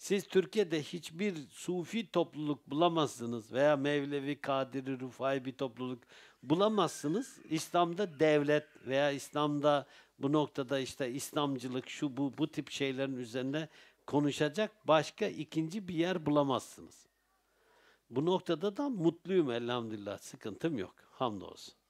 Siz Türkiye'de hiçbir sufi topluluk bulamazsınız veya Mevlevi, Kadiri, Rufai bir topluluk bulamazsınız. İslam'da devlet veya İslam'da bu noktada işte İslamcılık şu bu bu tip şeylerin üzerine konuşacak başka ikinci bir yer bulamazsınız. Bu noktada da mutluyum elhamdülillah. Sıkıntım yok. Hamdolsun.